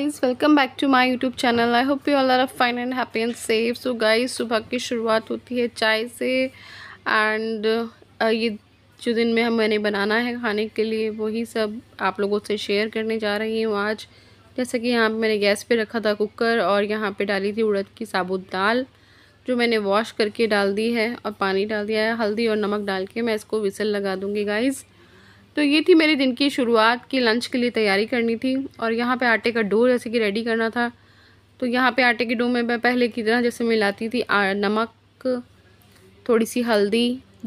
guys welcome back to my YouTube channel I hope you all are fine and happy and safe so guys सुबह की शुरुआत होती है चाय से एंड ये जो दिन में हम मैंने बनाना है खाने के लिए वही सब आप लोगों से शेयर करने जा रही हूँ आज जैसे कि यहाँ मैंने गैस पे रखा था कुकर और यहाँ पे डाली थी उड़द की साबुत दाल जो मैंने वॉश करके डाल दी है और पानी डाल दिया है हल्दी और नमक डाल के मैं इसको विसल लगा दूँगी गाइज़ तो ये थी मेरे दिन की शुरुआत की लंच के लिए तैयारी करनी थी और यहाँ पे आटे का डो जैसे कि रेडी करना था तो यहाँ पे आटे के डो में मैं पहले की तरह जैसे मिलाती थी नमक थोड़ी सी हल्दी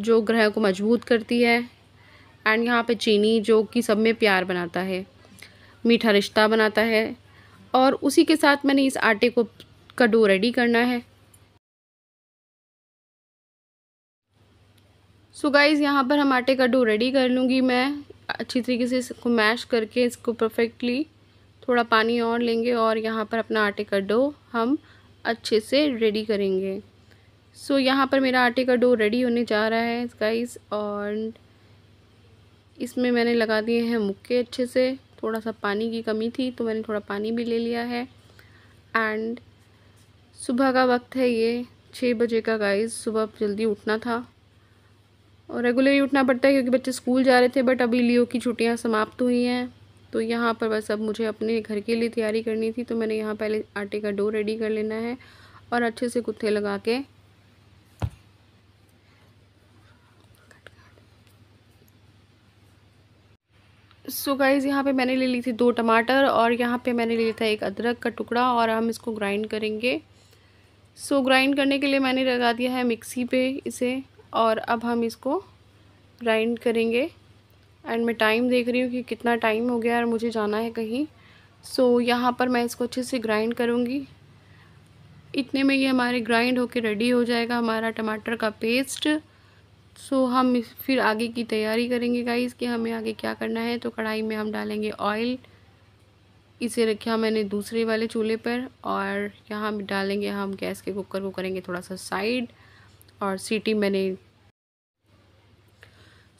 जो ग्रह को मजबूत करती है एंड यहाँ पे चीनी जो कि सब में प्यार बनाता है मीठा रिश्ता बनाता है और उसी के साथ मैंने इस आटे को का डो रेडी करना है सो गाइज़ यहाँ पर हम आटे का डो रेडी कर लूँगी मैं अच्छी तरीके से इसको मैश करके इसको परफेक्टली थोड़ा पानी और लेंगे और यहाँ पर अपना आटे का डो हम अच्छे से रेडी करेंगे सो so, यहाँ पर मेरा आटे का डो रेडी होने जा रहा है गाइस और इसमें मैंने लगा दिए हैं मुक्के अच्छे से थोड़ा सा पानी की कमी थी तो मैंने थोड़ा पानी भी ले लिया है एंड सुबह का वक्त है ये छः बजे का गाइस सुबह जल्दी उठना था और रेगुलर उठना पड़ता है क्योंकि बच्चे स्कूल जा रहे थे बट अभी लियो की छुट्टियाँ समाप्त हुई हैं तो यहाँ पर बस अब मुझे अपने घर के लिए तैयारी करनी थी तो मैंने यहाँ पहले आटे का डो रेडी कर लेना है और अच्छे से कुत्ते लगा के सो so गाइज़ यहाँ पे मैंने ले ली थी दो टमाटर और यहाँ पे मैंने ले लिया था एक अदरक का टुकड़ा और हम इसको ग्राइंड करेंगे सो so, ग्राइंड करने के लिए मैंने लगा दिया है मिक्सी पे इसे और अब हम इसको ग्राइंड करेंगे एंड मैं टाइम देख रही हूँ कि कितना टाइम हो गया और मुझे जाना है कहीं सो so, यहाँ पर मैं इसको अच्छे से ग्राइंड करूँगी इतने में ये हमारे ग्राइंड होके रेडी हो जाएगा हमारा टमाटर का पेस्ट सो so, हम फिर आगे की तैयारी करेंगे गाइस कि हमें आगे क्या करना है तो कढ़ाई में हम डालेंगे ऑयल इसे रखा मैंने दूसरे वाले चूल्हे पर और यहाँ डालेंगे हम गैस के कुकर को करेंगे थोड़ा सा साइड और सीटी मैंने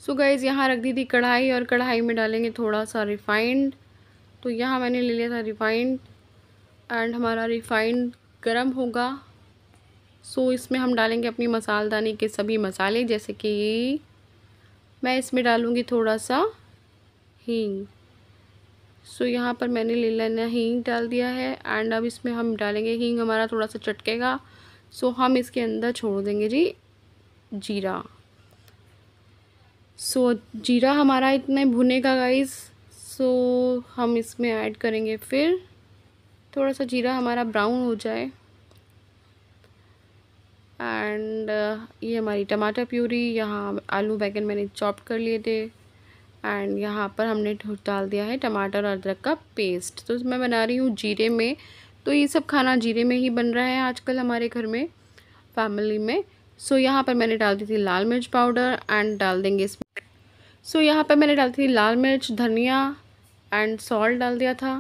सो गाइज़ यहाँ रख दी थी कढ़ाई और कढ़ाई में डालेंगे थोड़ा सा रिफाइंड तो यहाँ मैंने ले लिया था रिफाइंड एंड हमारा रिफाइंड गरम होगा सो so, इसमें हम डालेंगे अपनी मसालदानी के सभी मसाले जैसे कि मैं इसमें डालूँगी थोड़ा सा हींग सो so, यहाँ पर मैंने ले लेना हींग डाल दिया है एंड अब इसमें हम डालेंगे हींग हमारा थोड़ा सा चटकेगा सो हम इसके अंदर छोड़ देंगे जी जीरा सो जीरा हमारा इतना भुनेगा गाइस सो हम इसमें ऐड करेंगे फिर थोड़ा सा जीरा हमारा ब्राउन हो जाए एंड uh, ये हमारी टमाटर प्यूरी यहाँ आलू बैगन मैंने चॉप कर लिए थे एंड यहाँ पर हमने डाल दिया है टमाटर और अदरक का पेस्ट तो मैं बना रही हूँ जीरे में तो ये सब खाना जीरे में ही बन रहा है आजकल हमारे घर में फैमिली में सो so, यहाँ पर मैंने डाल दी थी लाल मिर्च पाउडर एंड डाल देंगे इसमें सो so, यहाँ पर मैंने डाली थी लाल मिर्च धनिया एंड सॉल्ट डाल दिया था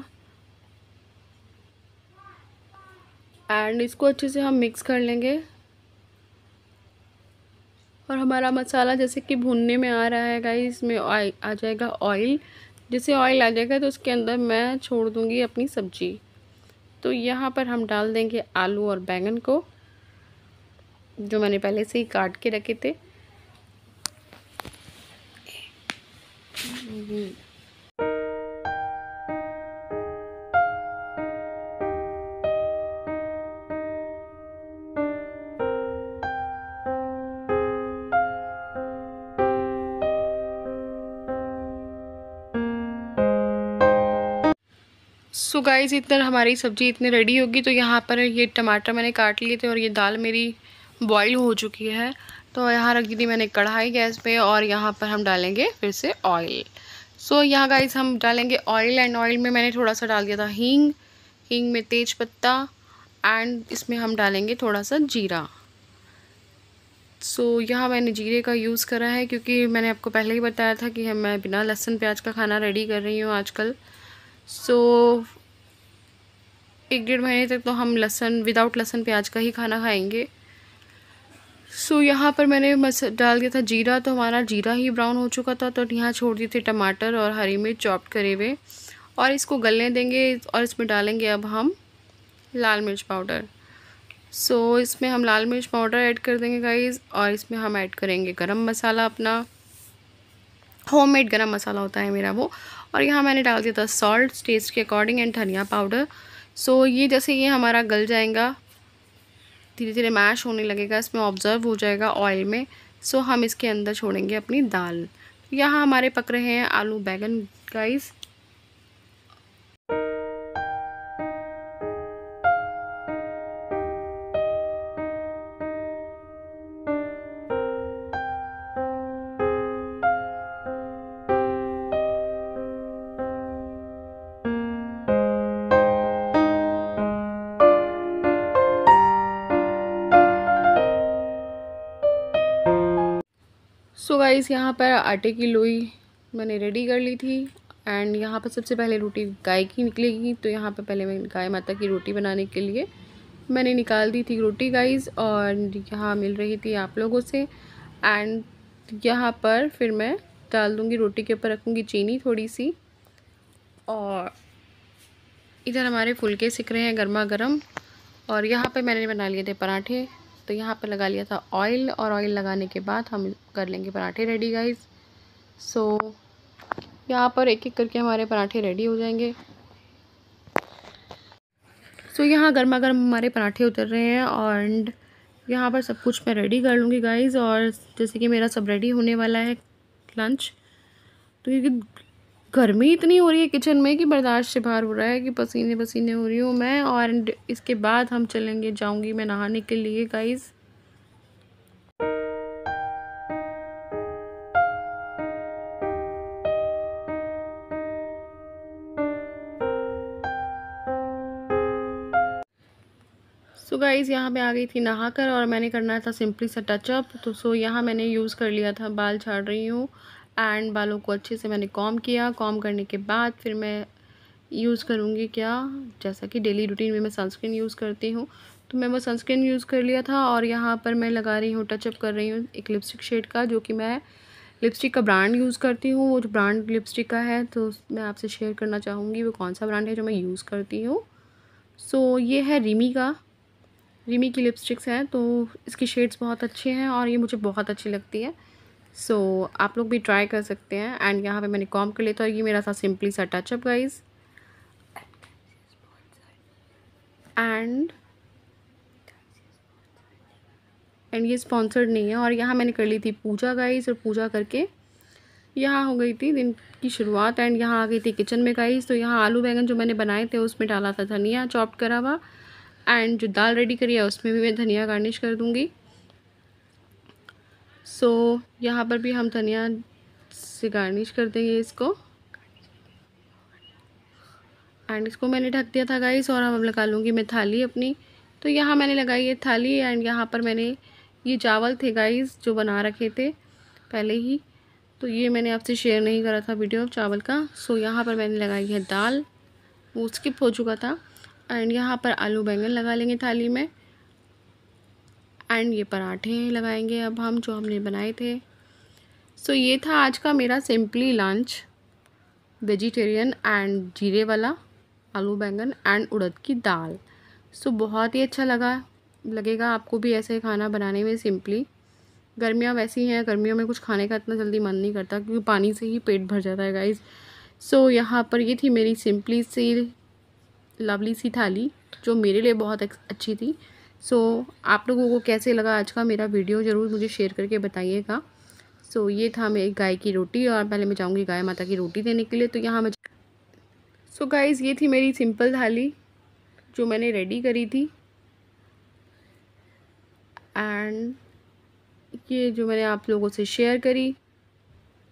एंड इसको अच्छे से हम मिक्स कर लेंगे और हमारा मसाला जैसे कि भुनने में आ रहा है गाई इसमें आ जाएगा ऑयल जैसे ऑयल आ जाएगा तो उसके अंदर मैं छोड़ दूँगी अपनी सब्ज़ी तो यहाँ पर हम डाल देंगे आलू और बैंगन को जो मैंने पहले से ही काट के रखे थे सो गाइस इधर हमारी सब्ज़ी इतनी रेडी होगी तो यहाँ पर ये टमाटर मैंने काट लिए थे और ये दाल मेरी बॉईल हो चुकी है तो यहाँ रख दी थी मैंने कढ़ाई गैस पे और यहाँ पर हम डालेंगे फिर से ऑयल सो so, यहाँ गाइस हम डालेंगे ऑयल एंड ऑयल में मैंने थोड़ा सा डाल दिया था हींग हींग में तेज पत्ता एंड इसमें हम डालेंगे थोड़ा सा जीरा सो so, यहाँ मैंने जीरे का यूज़ करा है क्योंकि मैंने आपको पहले ही बताया था कि मैं बिना लहसुन प्याज का खाना रेडी कर रही हूँ आजकल सो एक डेढ़ महीने तक तो हम लहसन विदाउट लहसन प्याज का ही खाना खाएंगे सो so, यहाँ पर मैंने मस डाल दिया था जीरा तो हमारा जीरा ही ब्राउन हो चुका था तो यहाँ छोड़ दिए थे टमाटर और हरी मिर्च चॉप्ड करे हुए और इसको गलने देंगे और इसमें डालेंगे अब हम लाल मिर्च पाउडर सो so, इसमें हम लाल मिर्च पाउडर ऐड कर देंगे गाइज और इसमें हम ऐड करेंगे गरम मसाला अपना होममेड गरम मसाला होता है मेरा वो और यहाँ मैंने डाल दिया था सॉल्ट टेस्ट के अकॉर्डिंग एंड धनिया पाउडर सो ये जैसे ये हमारा गल जाएगा धीरे धीरे मैश होने लगेगा इसमें ऑब्ज़र्व हो जाएगा ऑयल में सो हम इसके अंदर छोड़ेंगे अपनी दाल यहाँ हमारे पक रहे हैं आलू बैगन गाइस सो गाइस यहाँ पर आटे की लोई मैंने रेडी कर ली थी एंड यहाँ पर सबसे पहले रोटी गाय की निकलेगी तो यहाँ पर पहले मैं गाय माता की रोटी बनाने के लिए मैंने निकाल दी थी रोटी गाइस और यहाँ मिल रही थी आप लोगों से एंड यहाँ पर फिर मैं डाल दूँगी रोटी के ऊपर रखूँगी चीनी थोड़ी सी और इधर हमारे फुलके सिक रहे हैं गर्मा गर्म और यहाँ पर मैंने बना लिए थे पराठे तो यहाँ पर लगा लिया था ऑयल और ऑयल लगाने के बाद हम कर लेंगे पराठे रेडी गाइज सो so, यहाँ पर एक एक करके हमारे पराठे रेडी हो जाएंगे सो so, यहाँ गर्मा गर्म हमारे पराठे उतर रहे हैं और यहाँ पर सब कुछ मैं रेडी कर लूँगी गाइज़ और जैसे कि मेरा सब रेडी होने वाला है लंच तो क्योंकि गर्मी इतनी हो रही है किचन में कि बर्दाश्त से बाहर हो रहा है कि पसीने पसीने हो रही हूँ मैं और इसके बाद हम चलेंगे जाऊँगी मैं नहाने के लिए गाइज़ तो गाइज़ यहाँ पे आ गई थी नहा कर और मैंने करना था सिंपली सा टचअप तो सो यहाँ मैंने यूज़ कर लिया था बाल झाड़ रही हूँ एंड बालों को अच्छे से मैंने कॉम किया कॉम करने के बाद फिर मैं यूज़ करूँगी क्या जैसा कि डेली रूटीन में मैं सनस्क्रीन यूज़ करती हूँ तो मैं वो सनस्क्रीन यूज़ कर लिया था और यहाँ पर मैं लगा रही हूँ टचअप कर रही हूँ एक लिपस्टिक शेड का जो कि मैं लिपस्टिक का ब्रांड यूज़ करती हूँ वो जो ब्रांड लिपस्टिक का है तो मैं आपसे शेयर करना चाहूँगी वो कौन सा ब्रांड है जो मैं यूज़ करती हूँ सो so, ये है रिमी का रिमी की लिपस्टिक्स हैं तो इसकी शेड्स बहुत अच्छे हैं और ये मुझे बहुत अच्छी लगती है सो so, आप लोग भी ट्राई कर सकते हैं एंड यहाँ पे मैंने कॉम कर लिया था और ये मेरा था सिंपली सा टचअप गाइज एंड एंड ये स्पॉन्सर्ड नहीं है और यहाँ मैंने कर ली थी पूजा गाइज और पूजा करके यहाँ हो गई थी दिन की शुरुआत एंड यहाँ आ गई थी किचन में गाइज तो यहाँ आलू बैंगन जो मैंने बनाए थे उसमें डाला था धनिया चॉप करा हुआ एंड जो दाल रेडी करी है उसमें भी मैं धनिया गार्निश कर दूँगी सो so, यहाँ पर भी हम धनिया से गार्निश कर देंगे इसको एंड इसको मैंने ढक दिया था गाइस और अब हम लगा लूँगी मैं थाली अपनी तो यहाँ मैंने लगाई है थाली एंड यहाँ पर मैंने ये चावल थे गाइस जो बना रखे थे पहले ही तो ये मैंने आपसे शेयर नहीं करा था वीडियो चावल का सो यहाँ पर मैंने लगाई है दाल वो स्किप हो चुका था एंड यहाँ पर आलू बैंगन लगा लेंगे थाली में एंड ये पराठे लगाएंगे अब हम जो हमने बनाए थे सो so, ये था आज का मेरा सिंपली लंच वेजिटेरियन एंड जीरे वाला आलू बैंगन एंड उड़द की दाल सो so, बहुत ही अच्छा लगा लगेगा आपको भी ऐसे खाना बनाने में सिंपली गर्मियाँ वैसी हैं गर्मियों में कुछ खाने का इतना जल्दी मन नहीं करता क्योंकि पानी से ही पेट भर जाता है गाइज सो so, यहाँ पर ये थी मेरी सिंपली सी लवली सी थाली जो मेरे लिए बहुत अच्छी थी सो so, आप लोगों को कैसे लगा आज का मेरा वीडियो ज़रूर मुझे शेयर करके बताइएगा सो so, ये था मेरी गाय की रोटी और पहले मैं जाऊँगी गाय माता की रोटी देने के लिए तो यहाँ मैं सो गाइज़ ये थी मेरी सिंपल थाली जो मैंने रेडी करी थी एंड ये जो मैंने आप लोगों से शेयर करी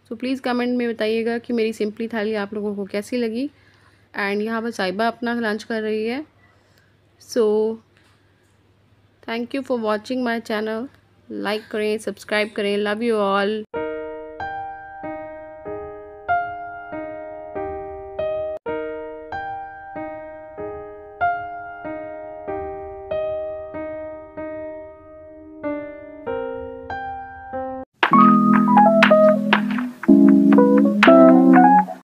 तो प्लीज़ कमेंट में बताइएगा कि मेरी सिंपली थाली आप लोगों को कैसी लगी एंड यहाँ पर साहिबा अपना लंच कर रही है so so, thank you for watching my channel like करें सब्सक्राइब करें लव यू ऑल